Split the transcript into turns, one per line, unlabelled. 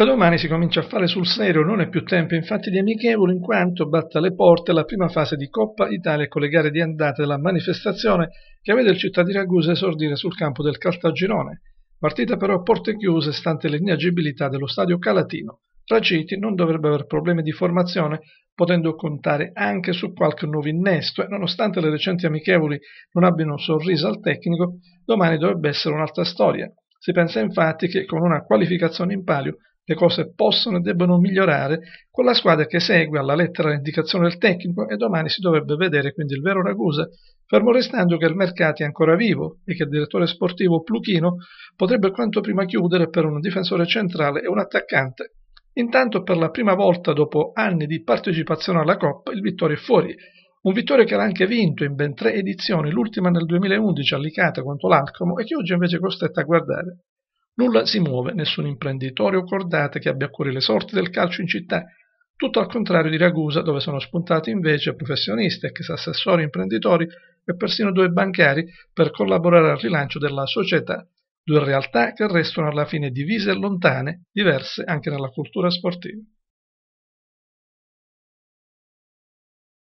Da domani si comincia a fare sul serio, non è più tempo infatti di amichevoli in quanto batte le porte la prima fase di Coppa Italia con le gare di andata della manifestazione che vede il città di Ragusa esordire sul campo del Caltagirone. Partita però a porte chiuse stante l'inagibilità dello stadio Calatino. Raciti non dovrebbe avere problemi di formazione, potendo contare anche su qualche nuovo innesto e nonostante le recenti amichevoli non abbiano sorriso al tecnico, domani dovrebbe essere un'altra storia. Si pensa infatti che con una qualificazione in palio le cose possono e debbono migliorare con la squadra che segue alla lettera l'indicazione del tecnico e domani si dovrebbe vedere quindi il vero Ragusa, fermo restando che il mercato è ancora vivo e che il direttore sportivo Pluchino potrebbe quanto prima chiudere per un difensore centrale e un attaccante. Intanto per la prima volta dopo anni di partecipazione alla Coppa il Vittoria è fuori, un Vittoria che l'ha anche vinto in ben tre edizioni, l'ultima nel 2011 all'Icata contro l'Alcomo e che oggi invece costretta a guardare. Nulla si muove, nessun imprenditore o cordate che abbia a cuore le sorti del calcio in città. Tutto al contrario di Ragusa, dove sono spuntati invece professionisti, ex assessori, imprenditori e persino due bancari per collaborare al rilancio della società. Due realtà che restano alla fine divise e lontane, diverse anche nella cultura sportiva.